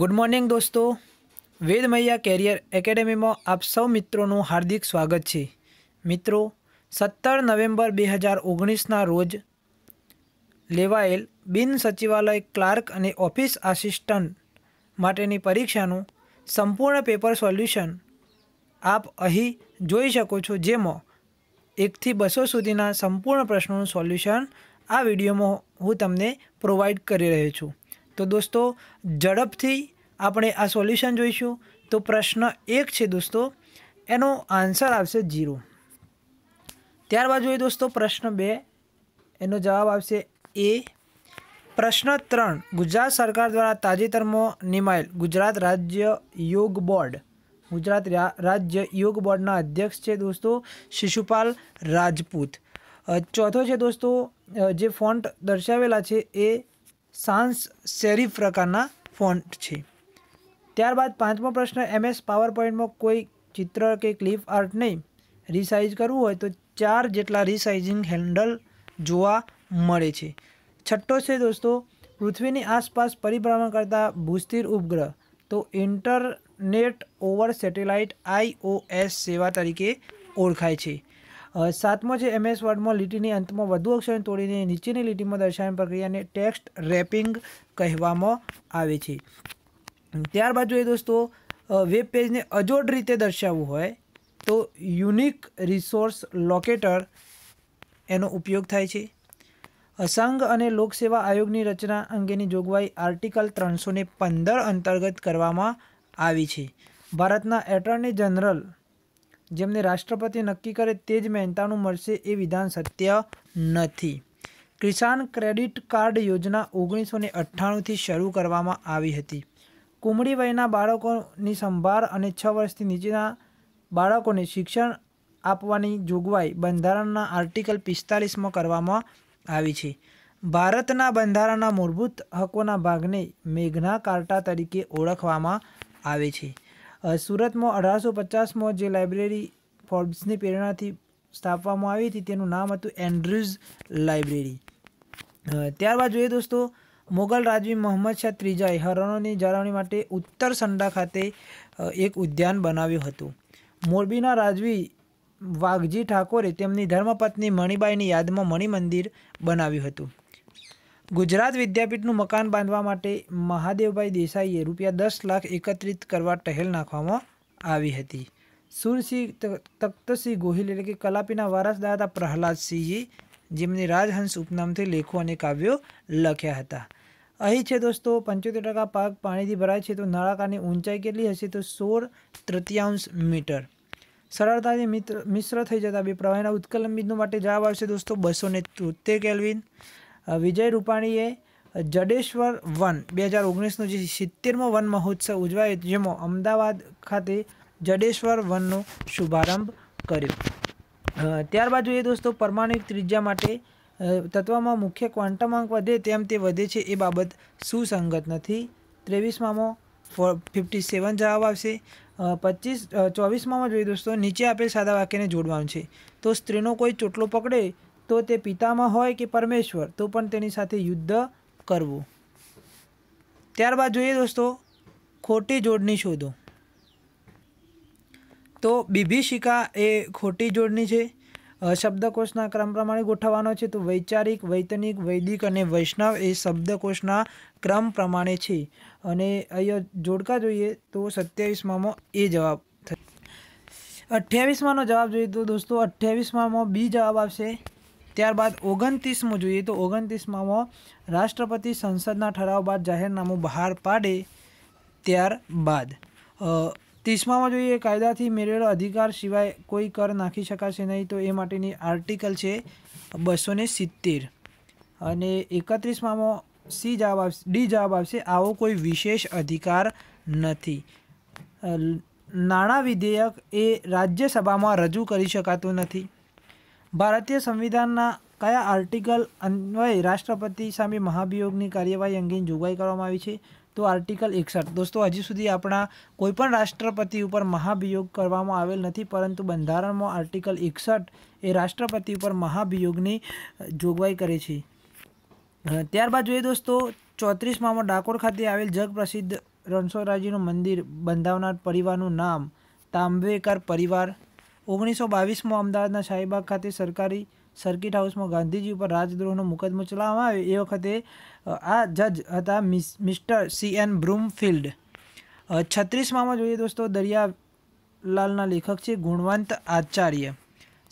good morning દોસ્તો વેદમૈયા carrier એકેડેમીમાં આપ સૌ મિત્રોનું હાર્દિક સ્વાગત છે મિત્રો સત્તર નવેમ્બર બે હજાર ઓગણીસના રોજ લેવાયેલ બિન સચિવાલય ક્લાર્ક અને ઓફિસ આસિસ્ટન્ટ માટેની પરીક્ષાનું સંપૂર્ણ પેપર સોલ્યુશન આપ અહીં જોઈ શકો છો જેમાં એકથી બસો સુધીના સંપૂર્ણ પ્રશ્નોનું સોલ્યુશન આ વિડીયોમાં હું તમને પ્રોવાઈડ કરી રહ્યો છું તો દોસ્તો ઝડપથી આપણે આ સોલ્યુશન જોઈશું તો પ્રશ્ન એક છે દોસ્તો એનો આન્સર આવશે જીરો ત્યારબાદ જોઈએ દોસ્તો પ્રશ્ન બે એનો જવાબ આવશે એ પ્રશ્ન ત્રણ ગુજરાત સરકાર દ્વારા તાજેતરમાં નિમાયેલ ગુજરાત રાજ્ય યોગ બોર્ડ ગુજરાત રાજ્ય યોગ બોર્ડના અધ્યક્ષ છે દોસ્તો શિશુપાલ રાજપૂત ચોથો છે દોસ્તો જે ફોન્ટ દર્શાવેલા છે એ સાન્સ સેરિફ પ્રકારના ફોન્ટ છે ત્યારબાદ પાંચમો પ્રશ્ન એમએસ પાવર પોઈન્ટમાં કોઈ ચિત્ર કે ક્લિપ આર્ટને રિસાઇઝ કરવું હોય તો ચાર જેટલા રિસાઇઝિંગ હેન્ડલ જોવા મળે છે છઠ્ઠો છે દોસ્તો પૃથ્વીની આસપાસ પરિભ્રમણ કરતા ભૂસ્થિર ઉપગ્રહ તો ઇન્ટરનેટ ઓવર સેટેલાઇટ આઈઓએસ સેવા તરીકે ઓળખાય છે સાતમો છે એમએસ વર્ડમાં લીટીની અંતમાં વધુ અક્ષરને તોડીને નીચેની લીટીમાં દર્શાવવાની પ્રક્રિયાને ટેક્સ્ટ રેપિંગ કહેવામાં આવે છે ત્યારબાદ જોઈએ દોસ્તો વેબ પેજને અજોડ રીતે દર્શાવવું હોય તો યુનિક રિસોર્સ લોકેટર એનો ઉપયોગ થાય છે સંઘ અને લોકસેવા આયોગની રચના અંગેની જોગવાઈ આર્ટિકલ ત્રણસો પંદર અંતર્ગત કરવામાં આવી છે ભારતના એટર્ની જનરલ જેમને રાષ્ટ્રપતિ નક્કી કરે તે જ મહેનતાણું મળશે એ વિધાન સત્ય નથી કિસાન ક્રેડિટ કાર્ડ યોજના ઓગણીસો ને અઠ્ઠાણુંથી શરૂ કરવામાં આવી હતી કુમળી વયના બાળકોની સંભાળ અને છ વર્ષથી નીચેના બાળકોને શિક્ષણ આપવાની જોગવાઈ બંધારણના આર્ટિકલ પિસ્તાલીસમાં કરવામાં આવી છે ભારતના બંધારણના મૂળભૂત હકોના ભાગને મેઘના કાર્ટા તરીકે ઓળખવામાં આવે છે સુરતમાં અઢારસો પચાસમાં જે લાઇબ્રેરી ફોર્બ્સની પ્રેરણાથી સ્થાપવામાં આવી હતી તેનું નામ હતું એન્ડ્રુઝ લાઇબ્રેરી ત્યારબાદ જોઈએ દોસ્તો મોગલ રાજવી મોહમ્મદ શાહ ત્રીજાએ હરણોની જાળવણી માટે ઉત્તર સંડા ખાતે એક ઉદ્યાન બનાવ્યું હતું મોરબીના રાજવી વાઘજી ઠાકોરે તેમની ધર્મપત્ની મણિબાઈની યાદમાં મણિ મંદિર બનાવ્યું હતું ગુજરાત વિદ્યાપીઠનું મકાન બાંધવા માટે મહાદેવભાઈ દેસાઈએ રૂપિયા દસ લાખ એકત્રિત કરવા ટહેલ નાખવામાં આવી હતી સુરસિંહ તખ્તસિંહ ગોહિલ એટલે કે કલાપીના વારસદાર હતા પ્રહલાદસિંહજી જેમને રાજહંસ ઉપનામથી લેખો અને કાવ્યો લખ્યા હતા અહીં છે દોસ્તો પંચોતેર ટકા પાક પાણીથી ભરાય છે તો નળાકારની ઊંચાઈ કેટલી હશે તો સોળ તૃતીયાંશ મીટર સરળતાથી મિત્ર મિશ્ર થઈ જતા બે પ્રવાહીના ઉત્કલન ઉત્કલંબિંદુ માટે જવાબ આવશે દોસ્તો બસો ને તોતેર કેલ્વિન વિજય રૂપાણીએ જડેશ્વર વન બે હજાર ઓગણીસનો જે સિત્તેરમો વન મહોત્સવ ઉજવાયો જેમાં અમદાવાદ ખાતે જડેશ્વર વનનો શુભારંભ કર્યો ત્યારબાદ જોઈએ દોસ્તો પરમાણુ ત્રિજ્યા માટે તત્વમાં મુખ્ય ક્વાન્ટમાંક વધે તેમ તે વધે છે એ બાબત સુસંગત નથી ફોર ફિફ્ટી સેવન જવાબ આવશે પચીસ ચોવીસમાં જોઈએ દોસ્તો નીચે આપેલ સાદા વાક્યને જોડવાનું છે તો સ્ત્રીનો કોઈ ચોટલો પકડે તો તે પિતામાં હોય કે પરમેશ્વર તો પણ તેની સાથે યુદ્ધ કરવું ત્યારબાદ જોઈએ દોસ્તો ખોટી જોડણી શોધો તો બિભીષિકા એ ખોટી જોડણી છે શબ્દકોશના ક્રમ પ્રમાણે ગોઠવવાનો છે તો વૈચારિક વૈતનિક વૈદિક અને વૈષ્ણવ એ શબ્દકોશના ક્રમ પ્રમાણે છે અને અહીંયા જોડકા જોઈએ તો સત્યાવીસમાંમાં એ જવાબ થશે અઠ્યાવીસમાંનો જવાબ જોઈએ તો દોસ્તો અઠ્યાવીસમાં બી જવાબ આવશે ત્યારબાદ ઓગણત્રીસમાં જોઈએ તો ઓગણત્રીસમાં રાષ્ટ્રપતિ સંસદના ઠરાવ બાદ જાહેરનામું બહાર પાડે ત્યારબાદ ત્રીસમાં જોઈએ કાયદાથી મેળવેલો અધિકાર સિવાય કોઈ કર નાખી શકાશે નહીં તો એ માટેની આર્ટિકલ છે બસો સિત્તેર અને એકત્રીસમાં સી જવાબ આવશે ડી જવાબ આવશે આવો કોઈ વિશેષ અધિકાર નથી નાણાં વિધેયક એ રાજ્યસભામાં રજૂ કરી શકાતું નથી ભારતીય સંવિધાનના કયા આર્ટિકલ અન્વયે રાષ્ટ્રપતિ સામે મહાભિયોગની કાર્યવાહી અંગેની જોગવાઈ કરવામાં આવી છે તો આર્ટિકલ એકસઠ દોસ્તો હજી સુધી આપણા કોઈપણ રાષ્ટ્રપતિ ઉપર મહાભિયોગ કરવામાં આવેલ નથી પરંતુ બંધારણમાં આર્ટિકલ એકસઠ એ રાષ્ટ્રપતિ ઉપર મહાભિયોગની જોગવાઈ કરે છે ત્યારબાદ જોઈએ દોસ્તો ચોત્રીસમાં ડાકોર ખાતે આવેલ જગપ્રસિદ્ધ રણછોડરાજીનું મંદિર બંધાવનાર પરિવારનું નામ તાંબેકર પરિવાર ઓગણીસો બાવીસમાં અમદાવાદના શાહીબાગ ખાતે સરકારી સર્કિટ હાઉસમાં ગાંધીજી ઉપર રાજદ્રોહનો મુકદમો ચલાવવામાં આવ્યો એ વખતે આ જજ હતા મિસ્ટર સી એન બ્રૂમફિલ્ડ છત્રીસમાં જોઈએ દોસ્તો દરિયાલાલના લેખક છે ગુણવંત આચાર્ય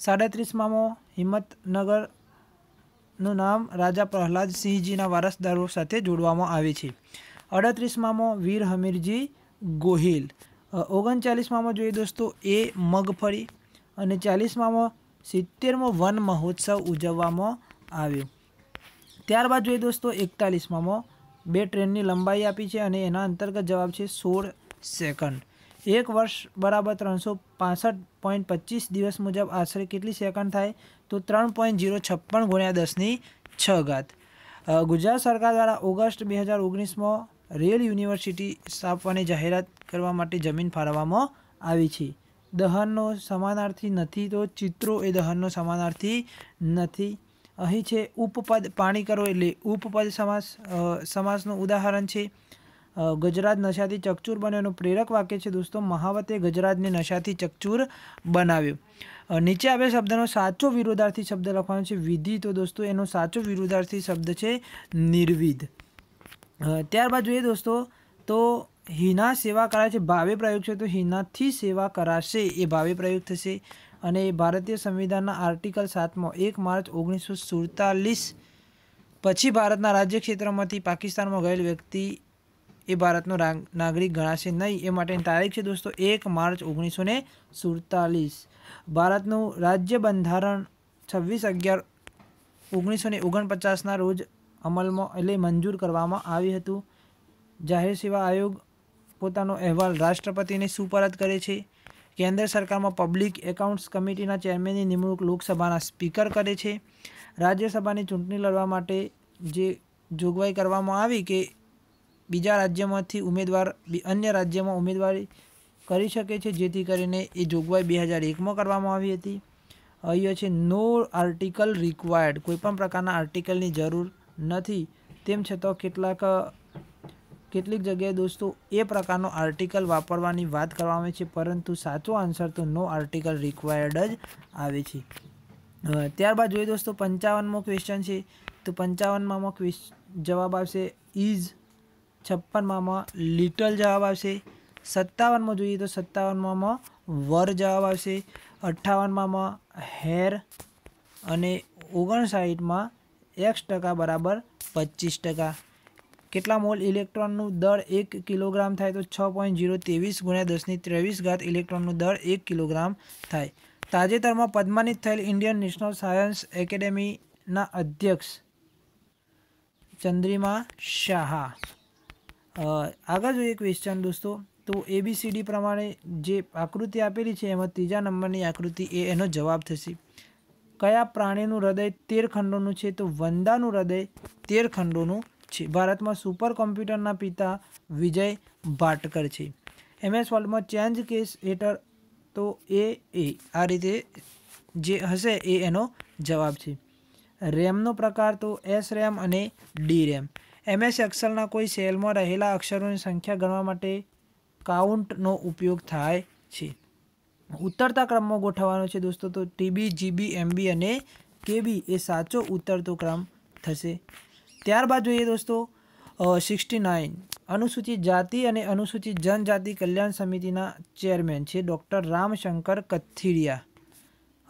સાડત્રીસમામો હિંમતનગરનું નામ રાજા પ્રહલાદસિંહજીના વારસદારો સાથે જોડવામાં આવે છે અડત્રીસમામો વીર હમીરજી ગોહિલ ઓગણચાલીસમાં જોઈએ દોસ્તો એ મગફળી અને ચાલીસમાં સિત્તેરમો વન મહોત્સવ ઉજવવામાં આવ્યો ત્યારબાદ જોઈએ દોસ્તો એકતાલીસમાં બે ટ્રેનની લંબાઈ આપી છે અને એના અંતર્ગત જવાબ છે સોળ સેકન્ડ એક વર્ષ બરાબર ત્રણસો પાસઠ પોઈન્ટ પચીસ દિવસ મુજબ આશરે કેટલી સેકન્ડ થાય તો ત્રણ પોઈન્ટ જીરો છપ્પન ગુણ્યા દસની છ ઘાત ગુજરાત સરકાર દ્વારા ઓગસ્ટ બે હજાર ઓગણીસમાં રેલ યુનિવર્સિટી સ્થાપવાની જાહેરાત કરવા માટે જમીન ફાળવવામાં આવી છે દહનનો સમાનાર્થી નથી તો ચિત્રો એ દહનનો સમાનાર્થી નથી અહીં છે ઉપપદ પાણી કરો એટલે ઉપપદ સમાસ સમાસનું ઉદાહરણ છે ગજરાત નશાથી ચકચૂર બન્યો એનું પ્રેરક વાક્ય છે દોસ્તો મહાવતે ગજરાતને નશાથી ચકચૂર બનાવ્યું નીચે આપેલ શબ્દનો સાચો વિરોધાર્થી શબ્દ લખવાનો છે વિધિ તો દોસ્તો એનો સાચો વિરોધાર્થી શબ્દ છે નિર્વિધ ત્યારબાદ જોઈએ દોસ્તો તો હિના સેવા કરાય છે ભાવે પ્રયોગ છે તો હિનાથી સેવા કરાશે એ ભાવે પ્રયોગ થશે અને ભારતીય સંવિધાનના આર્ટિકલ સાતમાં એક માર્ચ ઓગણીસો સુડતાલીસ પછી ભારતના રાજ્ય ક્ષેત્રમાંથી પાકિસ્તાનમાં ગયેલ વ્યક્તિ એ ભારતનો નાગરિક ગણાશે નહીં એ માટેની તારીખ છે દોસ્તો એક માર્ચ ઓગણીસો ને સુડતાલીસ ભારતનું રાજ્ય બંધારણ છવ્વીસ અગિયાર ઓગણીસો ને ઓગણપચાસના રોજ અમલમાં એટલે મંજૂર કરવામાં આવ્યું હતું જાહેર સેવા આયોગ પોતાનો અહેવાલ રાષ્ટ્રપતિને સુપરત કરે છે કેન્દ્ર સરકારમાં પબ્લિક એકાઉન્ટ્સ કમિટીના ચેરમેનની નિમણૂક લોકસભાના સ્પીકર કરે છે રાજ્યસભાની ચૂંટણી લડવા માટે જે જોગવાઈ કરવામાં આવી કે બીજા રાજ્યમાંથી ઉમેદવાર અન્ય રાજ્યમાં ઉમેદવારી કરી શકે છે જેથી કરીને એ જોગવાઈ બે હજાર એકમાં કરવામાં આવી હતી અહીંયા છે નો આર્ટિકલ રિક્વાયર્ડ કોઈપણ પ્રકારના આર્ટિકલની જરૂર નથી તેમ છતાં કેટલાક કેટલીક જગ્યાએ દોસ્તો એ પ્રકારનો આર્ટિકલ વાપરવાની વાત કરવામાં આવે છે પરંતુ સાચો આન્સર તો નો આર્ટિકલ રિક્વાયર્ડ જ આવે છે ત્યારબાદ જોઈએ દોસ્તો પંચાવનમો ક્વેશ્ચન છે તો પંચાવનમાંમાં ક્વેશ જવાબ આવશે ઇઝ છપ્પનમાંમાં લિટલ જવાબ આવશે સત્તાવનમાં જોઈએ તો સત્તાવનમાં વર જવાબ આવશે અઠ્ઠાવનમાં હેર અને ઓગણસાઠમાં એક્સ ટકા બરાબર પચીસ ટકા કેટલા મોલ ઇલેક્ટ્રોનનું દર એક કિલોગ્રામ થાય તો છ પોઈન્ટ જીરો ત્રેવીસ ગુણ્યા દસની ત્રેવીસ ઘાત ઇલેક્ટ્રોનનું દળ એક કિલોગ્રામ થાય તાજેતરમાં પદ્માનિત થયેલ ઇન્ડિયન નેશનલ સાયન્સ એકેડેમીના અધ્યક્ષ ચંદ્રિમા શાહા આગળ જોઈએ ક્વેશ્ચન દોસ્તો તો એબીસીડી પ્રમાણે જે આકૃતિ આપેલી છે એમાં ત્રીજા નંબરની આકૃતિ એ એનો જવાબ થશે કયા પ્રાણીનું હૃદય તેર ખંડોનું છે તો વંદાનું હૃદય તેર ખંડોનું છે ભારતમાં સુપર કોમ્પ્યુટરના પિતા વિજય ભાટકર છે એમએસ વર્લ્ડમાં ચેન્જ કેસ હેઠળ તો એ એ આ રીતે જે હશે એ એનો જવાબ છે રેમનો પ્રકાર તો એસ રેમ અને ડી રેમ એમએસ એક્સલના કોઈ સેલમાં રહેલા અક્ષરોની સંખ્યા ગણવા માટે કાઉન્ટનો ઉપયોગ થાય છે ઉતરતા ક્રમમાં ગોઠવવાનો છે દોસ્તો તો ટીબી જીબી એમબી અને કેબી એ સાચો ઉતરતો ક્રમ થશે ત્યારબાદ જોઈએ દોસ્તો સિક્સટી નાઇન અનુસૂચિત જાતિ અને અનુસૂચિત જનજાતિ કલ્યાણ સમિતિના ચેરમેન છે ડૉક્ટર રામશંકર કથિરિયા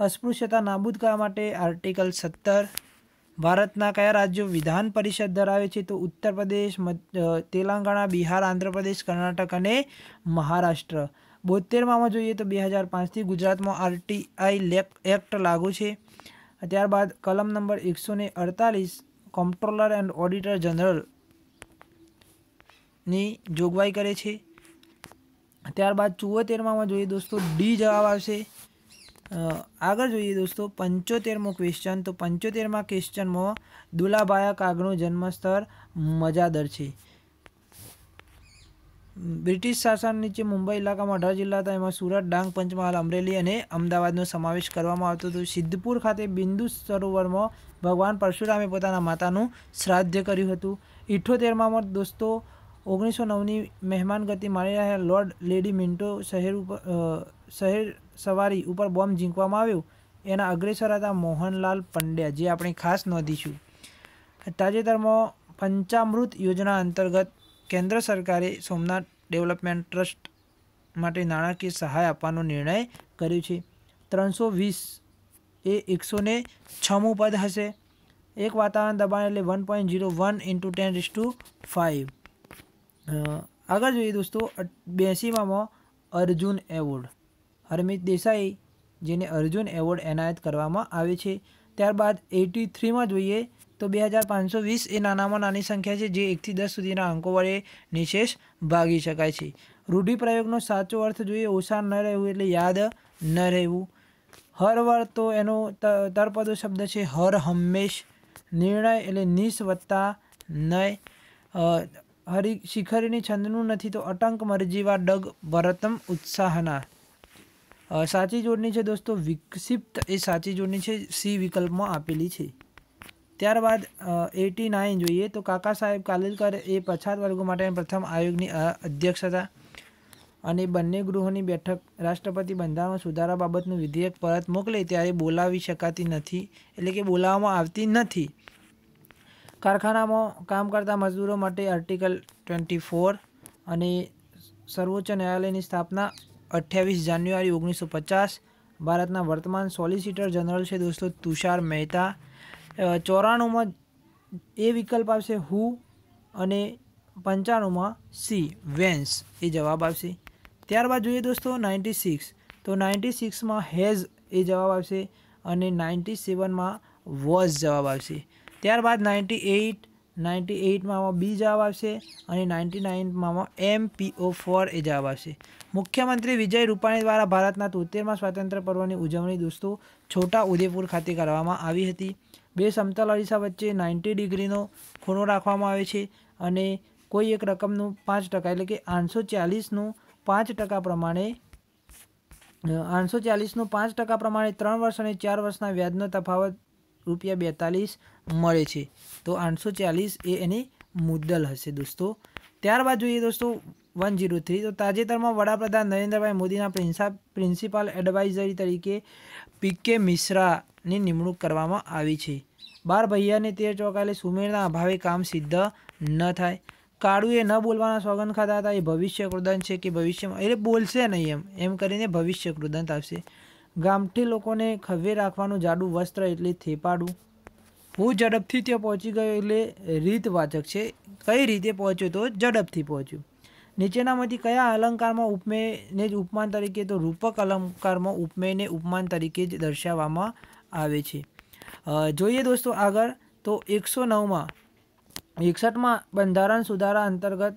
અસ્પૃશ્યતા નાબૂદ કરવા માટે આર્ટિકલ સત્તર ભારતના કયા રાજ્યો વિધાન પરિષદ ધરાવે છે તો ઉત્તર પ્રદેશ તેલંગાણા બિહાર આંધ્રપ્રદેશ કર્ણાટક અને મહારાષ્ટ્ર બોતેરમાંમાં જોઈએ તો બે હજાર પાંચથી ગુજરાતમાં આરટીઆઈ એક્ટ લાગુ છે ત્યારબાદ કલમ નંબર એકસો ને અડતાલીસ કોમ્પ્ટ્રોલર એન્ડ ઓડિટર જનરલની જોગવાઈ કરે છે ત્યારબાદ ચુવ્વોતેરમાંમાં જોઈએ દોસ્તો ડી જવાબ આવશે આગળ જોઈએ દોસ્તો પંચોતેરમો ક્વેશ્ચન તો પંચોતેરમાં ક્વેશ્ચનમાં દુલાભાયા કાગનું જન્મસ્થળ મજાદર છે બ્રિટિશ શાસન નીચે મુંબઈ ઇલાકામાં અઢાર જિલ્લા હતા એમાં સુરત ડાંગ પંચમહાલ અમરેલી અને અમદાવાદનો સમાવેશ કરવામાં આવતો હતો સિદ્ધપુર ખાતે બિંદુ સરોવરમાં ભગવાન પરશુરામે પોતાના માતાનું શ્રાદ્ધ કર્યું હતું ઇઠ્ઠોતેરમાં દોસ્તો ઓગણીસો નવની મહેમાન ગતિ માણી રહ્યા લોર્ડ લેડી મિન્ટો શહેર ઉપર શહેર સવારી ઉપર બોમ્બ ઝીંકવામાં આવ્યો એના અગ્રેસર હતા મોહનલાલ પંડ્યા જે આપણે ખાસ નોંધીશું તાજેતરમાં પંચામૃત યોજના અંતર્ગત કેન્દ્ર સરકારે સોમનાથ ડેવલપમેન્ટ ટ્રસ્ટ માટે નાણાકીય સહાય આપવાનો નિર્ણય કર્યો છે ત્રણસો વીસ એ એકસો ને છમું પદ હશે એક વાતાવરણ દબાણ એટલે one point zero one into ten is two five આગળ જોઈએ દોસ્તો બેસીમાં અર્જુન એવોર્ડ હરમિત દેસાઈ જેને અર્જુન એવોર્ડ એનાયત કરવામાં આવે છે ત્યારબાદ એટી થ્રીમાં જોઈએ તો બે હજાર પાંચસો વીસ એ નાનામાં નાની સંખ્યા છે જે એકથી દસ સુધીના અંકો વડે નિશેષ ભાગી શકાય છે રૂઢિપ્રયોગનો સાચો અર્થ જોઈએ ઓછા ન રહેવું એટલે યાદ ન રહેવું હરવર તો એનો તરપદો શબ્દ છે હર હંમેશ નિર્ણય એટલે નિસ વત્તા નય હરિ શિખરીની છંદનું નથી તો અટંક મરજીવા ડગ ભરતમ ઉત્સાહના સાચી જોડણી છે દોસ્તો વિકસિપ્ત એ સાચી જોડણી છે સી વિકલ્પમાં આપેલી છે ત્યારબાદ એટી નાઇન જોઈએ તો કાકા સાહેબ કાલિલકર એ પછાત વર્ગો માટે પ્રથમ આયોગની અધ્યક્ષ હતા અને બંને ગૃહોની બેઠક રાષ્ટ્રપતિ બંધારણ સુધારા બાબતનું વિધેયક પરત મોકલે ત્યારે બોલાવી શકાતી નથી એટલે કે બોલાવવામાં આવતી નથી કારખાનામાં કામ કરતા મજદૂરો માટે આર્ટિકલ ટ્વેન્ટી ફોર અને સર્વોચ્ચ ન્યાયાલયની સ્થાપના અઠ્યાવીસ જાન્યુઆરી ઓગણીસો પચાસ ભારતના વર્તમાન સોલિસિટર જનરલ છે દોસ્તો તુષાર મહેતા ચોરાણુંમાં એ વિકલ્પ આવશે હુ અને પંચાણુંમાં સી વેન્સ એ જવાબ આવશે ત્યારબાદ જોઈએ દોસ્તો નાઇન્ટી સિક્સ તો નાઇન્ટી સિક્સમાં હેઝ એ જવાબ આવશે અને નાઇન્ટી સેવનમાં વોઝ જવાબ આવશે ત્યારબાદ નાઇન્ટી એઇટ નાઇન્ટી એઇટમાં બી જવાબ આવશે અને નાઇન્ટી નાઇનમાં એમ પી ઓ ફોર એ જવાબ આવશે મુખ્યમંત્રી વિજય રૂપાણી દ્વારા ભારતના તોતેરમાં સ્વાતંત્ર્ય પર્વની ઉજવણી દોસ્તો છોટા ઉદેપુર ખાતે કરવામાં આવી હતી બે સમતલ અરીસા વચ્ચે નાઇન્ટી ડિગ્રીનો ખૂણો રાખવામાં આવે છે અને કોઈ એક રકમનું પાંચ ટકા એટલે કે આઠસો ચાલીસનું પાંચ ટકા પ્રમાણે આઠસો ચાલીસનું પાંચ ટકા પ્રમાણે ત્રણ વર્ષ અને ચાર વર્ષના વ્યાજનો તફાવત રૂપિયા બેતાલીસ મળે છે તો આઠસો ચાલીસ એ એની મુદ્દલ હશે દોસ્તો ત્યારબાદ જોઈએ દોસ્તો વન જીરો થ્રી તો તાજેતરમાં વડાપ્રધાન નરેન્દ્રભાઈ મોદીના પ્રિન્સા પ્રિન્સિપાલ એડવાઇઝરી તરીકે પી કે મિશ્રાની નિમણૂક કરવામાં આવી છે બાર ભૈયાને તેર ચોકાલે સુમેરના અભાવે કામ સિદ્ધ ન થાય કાળુએ ન બોલવાના સોગંદ ખાતા હતા એ ભવિષ્ય કૃદંત છે કે ભવિષ્યમાં એટલે બોલશે નહીં એમ એમ કરીને ભવિષ્ય કૃદંત આવશે ગામઠી લોકોને ખવે રાખવાનું જાડું વસ્ત્ર એટલે થેપાડું હું ઝડપથી ત્યાં પહોંચી ગયો એટલે રીતવાચક છે કઈ રીતે પહોંચ્યો તો ઝડપથી પહોંચ્યું નીચેનામાંથી કયા અલંકારમાં ઉપમેયને જ ઉપમાન તરીકે તો રૂપક અલંકારમાં ઉપમેયને ઉપમાન તરીકે જ દર્શાવવામાં આવે છે જોઈએ દોસ્તો આગળ તો એકસો નવમાં એકસઠમાં બંધારણ સુધારા અંતર્ગત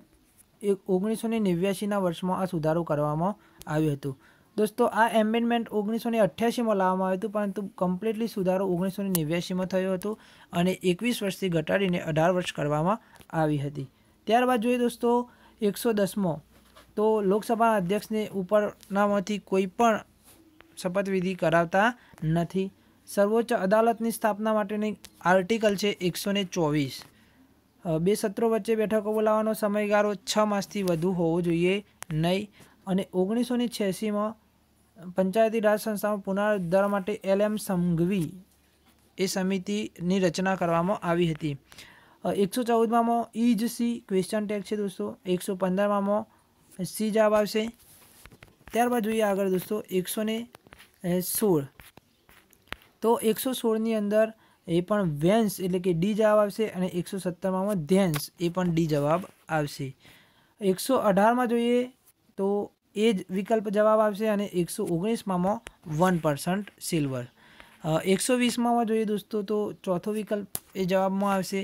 એક ઓગણીસો ને નેવ્યાસીના વર્ષમાં આ સુધારો કરવામાં આવ્યો હતો દોસ્તો આ એમેન્ડમેન્ટ ઓગણીસો ને અઠ્યાસીમાં લાવવામાં આવ્યું હતું પરંતુ કમ્પ્લીટલી સુધારો ઓગણીસો ને નેવ્યાસીમાં થયો હતો અને એકવીસ વર્ષથી ઘટાડીને અઢાર વર્ષ કરવામાં આવી હતી ત્યારબાદ જોઈએ દોસ્તો એકસો દસમો તો લોકસભાના અધ્યક્ષને ઉપરનામાંથી કોઈ પણ શપથવિધિ કરાવતા નથી સર્વોચ્ચ અદાલતની સ્થાપના માટેની આર્ટિકલ છે એકસો ને ચોવીસ બે સત્રો વચ્ચે બેઠકો બોલાવવાનો સમયગાળો છ માસથી વધુ હોવો જોઈએ નહીં અને ઓગણીસો ને છ્યાસીમાં પંચાયતી રાજ સંસ્થામાં પુનરુદ્ધાર માટે એલ એમ સંઘવી એ સમિતિની રચના કરવામાં આવી હતી એકસો ચૌદમાંમાં ઇઝ સી ક્વેશ્ચન ટેગ છે દોસ્તો એકસો પંદરમાંમાં સી જવાબ આવશે ત્યારબાદ જોઈએ આગળ દોસ્તો એકસો સોળ તો એકસો સોળની અંદર એ પણ વેન્સ એટલે કે ડી જવાબ આવશે અને એકસો સત્તરમાં ધ્યાન્સ એ પણ ડી જવાબ આવશે એકસો અઢારમાં જોઈએ તો એ જ વિકલ્પ જવાબ આવશે અને એકસો ઓગણીસમાં વન પરસન્ટ સિલ્વર એકસો વીસમાં જોઈએ દોસ્તો તો ચોથો વિકલ્પ એ જવાબમાં આવશે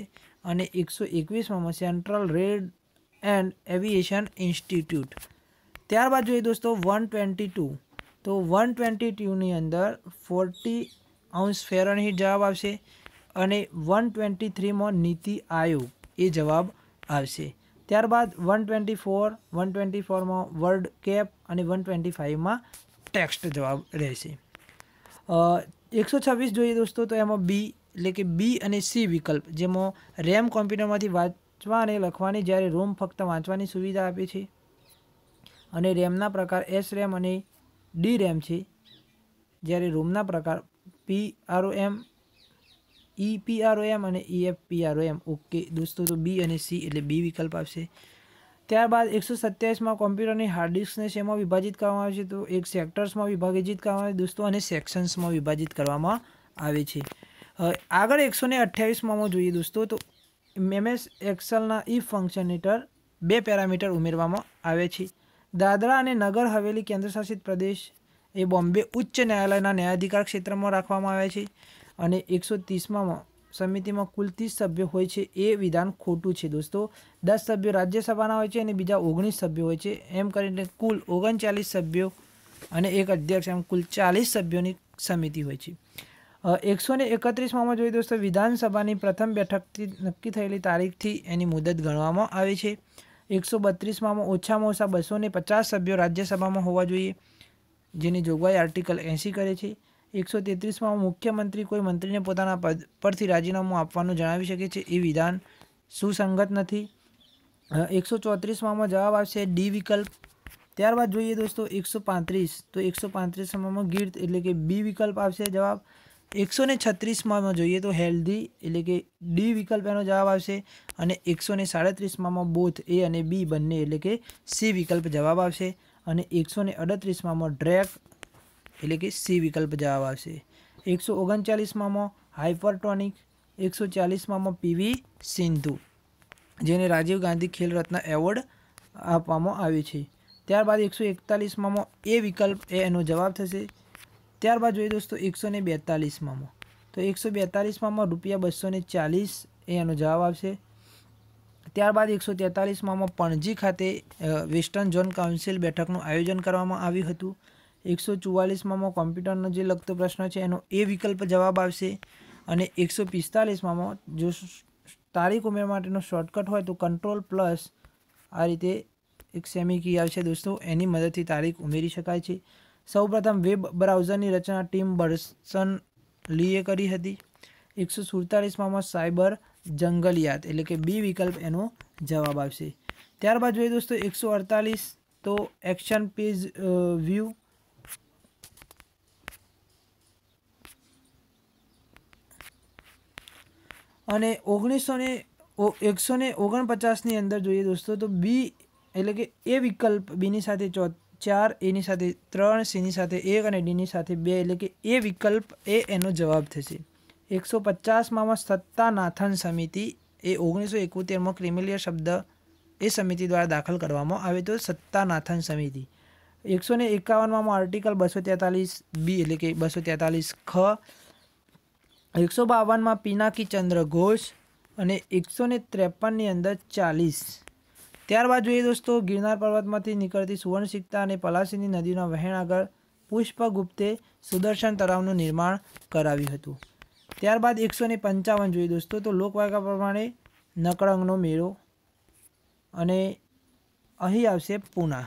અને એકસો એકવીસમાં central red and aviation institute ત્યારબાદ જોઈએ દોસ્તો વન ટ્વેન્ટી ટુ તો વન ટ્વેન્ટી ટુની અંદર ફોર્ટી અંશ ફેરનહીટ જવાબ આવશે અને વન ટ્વેન્ટી થ્રીમાં નીતિ આયોગ એ જવાબ આવશે ત્યારબાદ one twenty four one twenty ફોરમાં વર્લ્ડ કેપ અને વન ટ્વેન્ટી ફાઇવમાં ટેક્સ્ટ જવાબ રહેશે એકસો છવ્વીસ જોઈએ દોસ્તો તો એમાં બી એટલે કે બી અને સી વિકલ્પ જેમાં રેમ કોમ્પ્યુટરમાંથી વાંચવા અને લખવાની જ્યારે રોમ ફક્ત વાંચવાની સુવિધા આપે છે અને રેમના પ્રકાર એસ રેમ અને ડી રેમ છે જ્યારે રોમના પ્રકાર પી આર એમ ઈ પી આર એમ અને E F P R M okay દોસ્તો તો બી અને સી એટલે બી વિકલ્પ આવશે ત્યારબાદ એકસો સત્યાવીસમાં કોમ્પ્યુટરની હાર્ડ ડિસ્કને શેમાં વિભાજિત કરવામાં આવે છે તો એક સેક્ટર્સમાં વિભાજિત કરવામાં આવે દોસ્તો અને સેક્શન્સમાં વિભાજિત કરવામાં આવે છે આગળ એકસો ને અઠ્યાવીસમાં જોઈએ દોસ્તો તો એમએસ એક્સલના ઈ ફંક્શન હેઠળ બે પેરામીટર ઉમેરવામાં આવે છે દાદરા અને નગર હવેલી કેન્દ્રશાસિત પ્રદેશ એ બોમ્બે ઉચ્ચ ન્યાયાલયના ન્યાયાધિકાર ક્ષેત્રમાં રાખવામાં આવે છે અને એકસો ત્રીસમાં સમિતિમાં કુલ ત્રીસ સભ્યો હોય છે એ વિધાન ખોટું છે દોસ્તો દસ સભ્યો રાજ્યસભાના હોય છે અને બીજા ઓગણીસ સભ્યો હોય છે એમ કરીને કુલ ઓગણચાલીસ સભ્યો અને એક અધ્યક્ષ એમ કુલ ચાલીસ સભ્યોની સમિતિ હોય છે એકસો ને એકત્રીસમાં જોઈએ દોસ્તો વિધાનસભાની પ્રથમ બેઠકથી નક્કી થયેલી તારીખથી એની મુદત ગણવામાં આવે છે એકસો બત્રીસમાં ઓછામાં ઓછા બસો ને પચાસ સભ્યો રાજ્યસભામાં હોવા જોઈએ જેની જોગવાઈ આર્ટિકલ એંસી કરે છે એકસો તેત્રીસમાં મુખ્યમંત્રી કોઈ મંત્રીને પોતાના પદ પરથી રાજીનામું આપવાનું જણાવી શકે છે એ વિધાન સુસંગત નથી એકસો ચોત્રીસમાં જવાબ આવશે ડી વિકલ્પ ત્યારબાદ જોઈએ દોસ્તો એકસો પાંત્રીસ તો એકસો પાંત્રીસમાં ગીર એટલે કે બી વિકલ્પ આવશે જવાબ એકસો ને છત્રીસમાં જોઈએ તો હેલ્ધી એટલે કે ડી વિકલ્પ એનો જવાબ આવશે અને એકસો ને સાડત્રીસમાં બોથ એ અને બી બંને એટલે કે સી વિકલ્પ જવાબ આવશે અને એકસો ને અડત્રીસમાં ડ્રેક એટલે કે સી વિકલ્પ જવાબ આવશે એકસો ઓગણચાલીસમાં હાઇપરટોનિક એકસો ચાલીસમાં પીવી સિંધુ જેને રાજીવ ગાંધી ખેલ રત્ન એવોર્ડ આપવામાં આવ્યો છે ત્યારબાદ એકસો એકતાલીસમાં એ વિકલ્પ એ એનો જવાબ થશે ત્યારબાદ જોઈએ દોસ્તો એકસો ને બેતાલીસમાં તો એકસો બેતાલીસમાં રૂપિયા બસો ને ચાલીસ એ એનો જવાબ આવશે ત્યારબાદ એકસો તેતાલીસમાં પણજી ખાતે વેસ્ટર્ન ઝોન કાઉન્સિલ બેઠકનું આયોજન કરવામાં આવ્યું હતું એકસો ચુવાલીસમાં કોમ્પ્યુટરનો જે લગતો પ્રશ્ન છે એનો એ વિકલ્પ જવાબ આવશે અને એકસો પિસ્તાલીસમાં જો તારીખ ઉમેરવા માટેનો શોર્ટકટ હોય તો કંટ્રોલ પ્લસ આ રીતે એક સેમી કી આવશે દોસ્તો એની મદદથી તારીખ ઉમેરી શકાય છે સૌપ્રથમ વેબ બ્રાઉઝરની રચના ટીમ બર્સન લીએ કરી હતી એકસો સુડતાલીસમાં સાયબર જંગલિયાત એટલે કે બી વિકલ્પ એનો જવાબ આવશે ત્યારબાદ જોઈએ દોસ્તો એકસો અડતાલીસ તો એક્શન પેજ વ્યૂ અને ઓગણીસો ને એકસો ને ઓગણપચાસની અંદર જોઈએ દોસ્તો તો બી એટલે કે એ વિકલ્પ બીની સાથે ચોથ ચાર એની સાથે ત્રણ સીની સાથે એક અને ડીની સાથે બે એટલે કે એ વિકલ્પ એ એનો જવાબ થશે એકસો પચાસમાં સત્તાનાથન સમિતિ એ ઓગણીસો એકોતેરમાં ક્રિમિલિયર શબ્દ એ સમિતિ દ્વારા દાખલ કરવામાં આવે તો સત્તાનાથન સમિતિ એકસો ને એકાવનમાં આર્ટિકલ બસો તેતાલીસ બી એટલે કે બસો તેતાલીસ ખ એકસો બાવનમાં પિનાકી ચંદ્ર ઘોષ અને એકસો ને ત્રેપનની અંદર ચાલીસ ત્યારબાદ જોઈએ દોસ્તો ગિરનાર પર્વતમાંથી નીકળતી સુવર્ણસિક્તા અને પલાસીની નદીના વહેણ આગળ પુષ્પગુપ્તે સુદર્શન તળાવનું નિર્માણ કરાવ્યું હતું ત્યારબાદ એકસો ને પંચાવન જોઈએ દોસ્તો તો લોકવાયકા પ્રમાણે નકળંગનો મેળો અને અહીં આવશે પૂના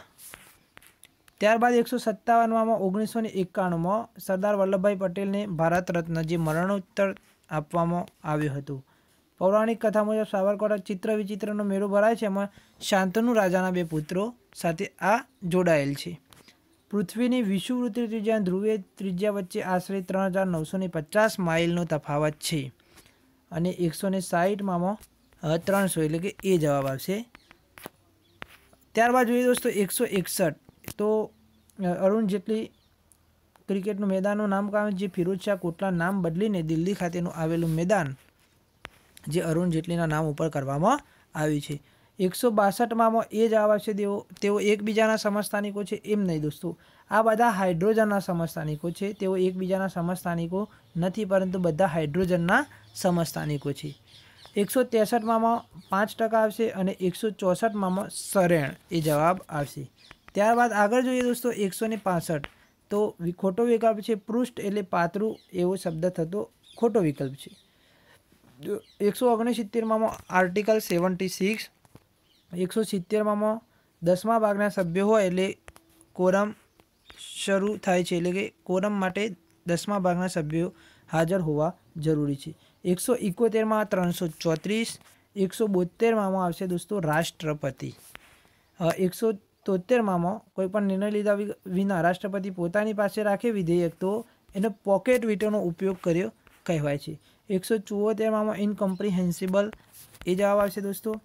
ત્યારબાદ એકસો સત્તાવનમાં ઓગણીસો ને એકાણુંમાં સરદાર વલ્લભભાઈ પટેલને ભારત રત્ન જે મરણોત્તર આપવામાં આવ્યું હતું પૌરાણિક કથા મુજબ સાબરકાંઠા ચિત્ર વિચિત્રનો મેળો ભરાય છે એમાં શાંતનુ રાજાના બે પુત્રો સાથે આ જોડાયેલ છે પૃથ્વીની વિષુવૃત્તિ ત્રિજ્યા અને ધ્રુવીય ત્રિજ્યા વચ્ચે આશરે ત્રણ હજાર નવસો પચાસ માઇલનો તફાવત છે અને એકસો ને સાહીઠમાં ત્રણસો એટલે કે એ જવાબ આવશે ત્યારબાદ જોઈએ દોસ્તો એકસો એકસઠ તો અરુણ જેટલી ક્રિકેટનું મેદાનનું નામ કામ જે ફિરોજ શાહ કોટલા નામ બદલીને દિલ્હી ખાતેનું આવેલું મેદાન જે અરુણ જેટલીના નામ ઉપર કરવામાં આવ્યું છે એકસો બાસઠમાં એ જ આવશે તેઓ તેઓ એકબીજાના સમસ્થાનિકો છે એમ નહીં દોસ્તો આ બધા હાઇડ્રોજનના સમસ્થાનિકો છે તેઓ એકબીજાના સમસ્થાનિકો નથી પરંતુ બધા હાઇડ્રોજનના સમસ્થાનિકો છે એકસો ત્રેસઠમાં પાંચ ટકા આવશે અને એકસો ચોસઠમાં સરેણ એ જવાબ આવશે ત્યારબાદ આગળ જોઈએ દોસ્તો એકસો ને પાસઠ તો ખોટો વિકલ્પ છે પૃષ્ઠ એટલે પાતળું એવો શબ્દ થતો ખોટો વિકલ્પ છે એકસો ઓગણસિત્તેરમાં આર્ટિકલ સેવન્ટી સિક્સ એકસો સિત્તેરમાં દસમા ભાગના સભ્યો હોય એટલે કોરમ શરૂ થાય છે એટલે કે કોરમ માટે દસમા ભાગના સભ્યો હાજર હોવા જરૂરી છે એકસો ઇકોતેરમાં ત્રણસો ચોત્રીસ એકસો બોતેરમાં આવશે દોસ્તો રાષ્ટ્રપતિ એકસો તોતેરમાં કોઈપણ નિર્ણય લીધા વિના રાષ્ટ્રપતિ પોતાની પાસે રાખે વિધેયક તો એને પોકેટ વીટોનો ઉપયોગ કર્યો કહેવાય છે એકસો ચુઓતેરમાં ઇનકમ્પ્રિહેન્સિબલ એ જવાબ આવશે દોસ્તો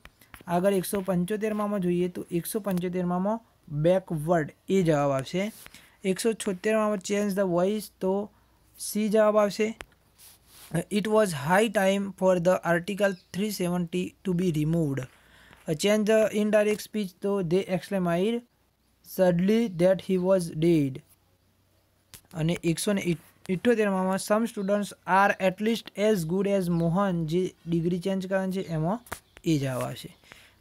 આગળ એકસો પંચોતેરમાં જોઈએ તો એકસો પંચોતેરમાં બેકવર્ડ એ જવાબ આવશે એકસો છોતેરમાં ચેન્જ ધ વોઇસ તો સી જવાબ આવશે it was high time for the article three seventy two be removed change the indirect speech તો they exclaimed sadly that he was dead અને એકસો ને ઇઠ્યોતેરમાં some students are at least as good as Mohan જે degree change કરવાની છે એમાં એ જ આવશે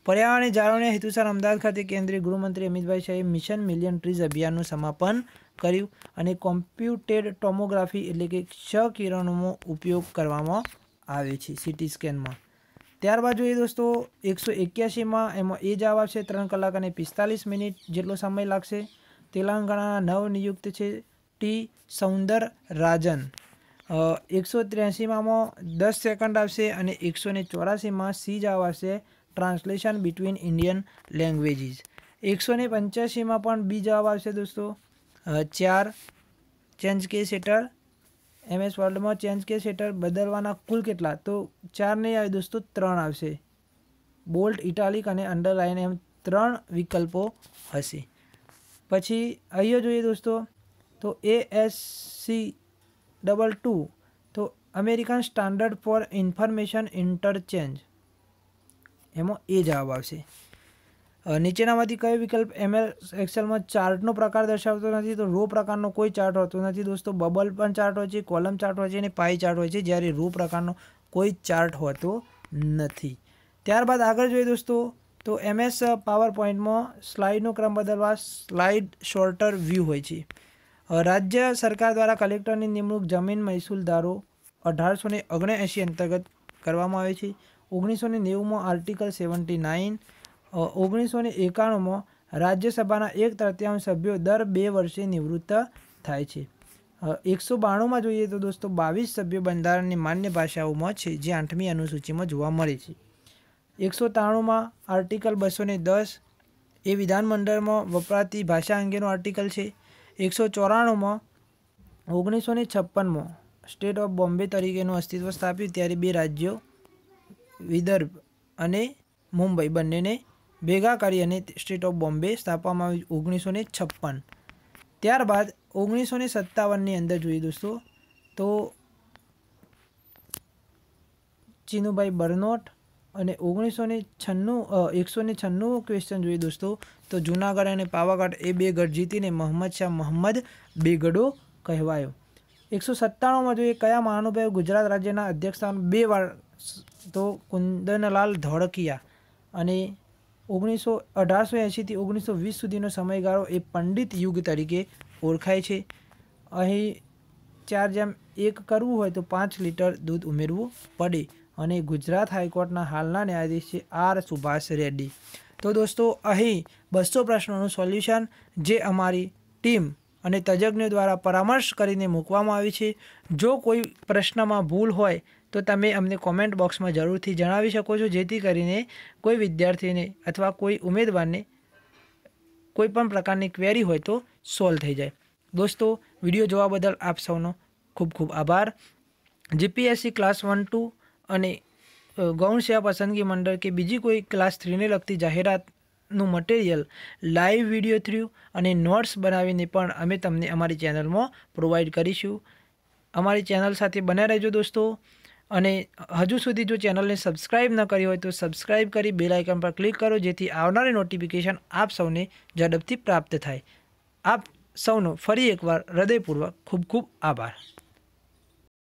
પર્યાવરણની જાળવણી હેતુસર અમદાવાદ ખાતે કેન્દ્રીય ગૃહમંત્રી અમિતભાઈ શાહે મિશન મિલિયન ટ્રીઝ અભિયાનનું સમાપન કર્યું અને કોમ્પ્યુટેડ ટોમોગ્રાફી એટલે કે ક્ષ કિરણોનો ઉપયોગ કરવામાં આવે છે સિટી સ્કેનમાં ત્યારબાદ જોઈએ દોસ્તો એકસો એક્યાસીમાં એમાં એ જ છે ત્રણ કલાક અને પિસ્તાલીસ મિનિટ જેટલો સમય લાગશે તેલંગાણા નવનિયુક્ત છે ટી સૌંદર રાજન એકસો ત્ર્યાસીમાં દસ સેકન્ડ આવશે અને એકસો ને ચોરાસીમાં સી જવાબ આવશે ટ્રાન્સલેશન બિટવીન ઇન્ડિયન લેંગ્વેજીસ એકસો ને પંચ્યાસીમાં પણ બી જવાબ આવશે દોસ્તો ચાર ચેન્જ કેસ હેઠળ એમએસ વર્લ્ડમાં ચેન્જ કેસ હેઠળ બદલવાના કુલ કેટલા તો ચાર નહીં આવે દોસ્તો ત્રણ આવશે બોલ્ટ ઇટાલિક અને અંડરલાઇન એમ ત્રણ વિકલ્પો હશે પછી અહીંયા જોઈએ દોસ્તો તો A S C double two તો American standard for information interchange એમાં એ જવાબ આવશે નીચેનામાંથી કયો વિકલ્પ એમએલ એક્સેલમાં ચાર્ટનો પ્રકાર દર્શાવતો નથી તો રો પ્રકારનો કોઈ ચાર્ટ હોતો નથી દોસ્તો બબલ પણ ચાર્ટ હોય છે કોલમ ચાર્ટ હોય છે અને પાઈ ચાર્ટ હોય છે જ્યારે રો પ્રકારનો કોઈ ચાર્ટ હોતો નથી ત્યારબાદ આગળ જોઈએ દોસ્તો તો એમએસ પાવર પોઈન્ટમાં સ્લાઇડનો ક્રમ બદલવા સ્લાઇડ શોર્ટર વ્યૂ હોય છે રાજ્ય સરકાર દ્વારા કલેક્ટરની નિમણૂક જમીન મહેસૂલદારો અઢારસો ને ઓગણએંશી અંતર્ગત કરવામાં આવે છે ઓગણીસો ને નેવુંમાં આર્ટિકલ સેવન્ટી નાઇન ઓગણીસો ને એકાણુંમાં રાજ્યસભાના એક તૃતીયાંશ સભ્યો દર બે વર્ષે નિવૃત્ત થાય છે એકસો બાણુંમાં જોઈએ તો દોસ્તો બાવીસ સભ્યો બંધારણની માન્ય ભાષાઓમાં છે જે આઠમી અનુસૂચિમાં જોવા મળે છે એકસો ત્રાણુંમાં આર્ટિકલ બસો દસ એ વિધાનમંડળમાં વપરાતી ભાષા અંગેનો આર્ટિકલ છે એકસો ચોરાણુંમાં ઓગણીસો ને છપ્પનમાં સ્ટેટ ઓફ બોમ્બે તરીકેનું અસ્તિત્વ સ્થાપ્યું ત્યારે બે રાજ્યો વિદર્ભ અને મુંબઈ બંનેને ભેગા કરી અને સ્ટેટ ઓફ બોમ્બે સ્થાપવામાં આવ્યું ઓગણીસો ને છપ્પન ત્યારબાદ ઓગણીસો ને સત્તાવનની અંદર જોઈએ દોસ્તો તો ચિનુભાઈ બરનોટ અને ઓગણીસો ને છન્નું એકસો ને છન્નું ક્વેશ્ચન જોઈએ દોસ્તો તો જૂનાગઢ અને પાવાગઢ એ બે ગઢ જીતીને મોહમ્મદ શાહ મોહમ્મદ બેગડો કહેવાયો એકસો સત્તાણુંમાં જોઈએ કયા મહાનુભાવે ગુજરાત રાજ્યના અધ્યક્ષસ્થાન બે વાર તો કુંદનલાલ ધોળકિયા અને ઓગણીસો અઢારસો એંશીથી ઓગણીસો વીસ સુધીનો સમયગાળો એ પંડિત યુગ તરીકે ઓળખાય છે અહીં ચાર જેમ એક કરવું હોય તો પાંચ લીટર દૂધ ઉમેરવું પડે અને ગુજરાત હાઈકોર્ટના હાલના ન્યાયાધીશ છે આર સુભાષ રેડ્ડી તો દોસ્તો અહીં બસો પ્રશ્નોનું સોલ્યુશન જે અમારી ટીમ અને તજજ્ઞ દ્વારા પરામર્શ કરીને મૂકવામાં આવી છે જો કોઈ પ્રશ્નમાં ભૂલ હોય તો તમે અમને કોમેન્ટ બોક્સમાં જરૂરથી જણાવી શકો છો જેથી કરીને કોઈ વિદ્યાર્થીને અથવા કોઈ ઉમેદવારને કોઈ પણ પ્રકારની ક્વેરી હોય તો સોલ્વ થઈ જાય દોસ્તો વિડીયો જોવા બદલ આપ સૌનો ખૂબ ખૂબ આભાર જીપીએસસી ક્લાસ વન ટુ અને ગૌણ સેવા પસંદગી મંડળ કે બીજી કોઈ ક્લાસ થ્રીને લગતી જાહેરાતનું મટીરિયલ લાઈવ વિડીયો થ્રુ અને નોટ્સ બનાવીને પણ અમે તમને અમારી ચેનલમાં પ્રોવાઈડ કરીશું અમારી ચેનલ સાથે બન્યા રહેજો દોસ્તો અને હજુ સુધી જો ચેનલને સબસ્ક્રાઇબ ન કરી હોય તો સબસ્ક્રાઇબ કરી બેલ આઇકન પર ક્લિક કરો જેથી આવનારી નોટિફિકેશન આપ સૌને ઝડપથી પ્રાપ્ત થાય આપ સૌનો ફરી એકવાર હૃદયપૂર્વક ખૂબ ખૂબ આભાર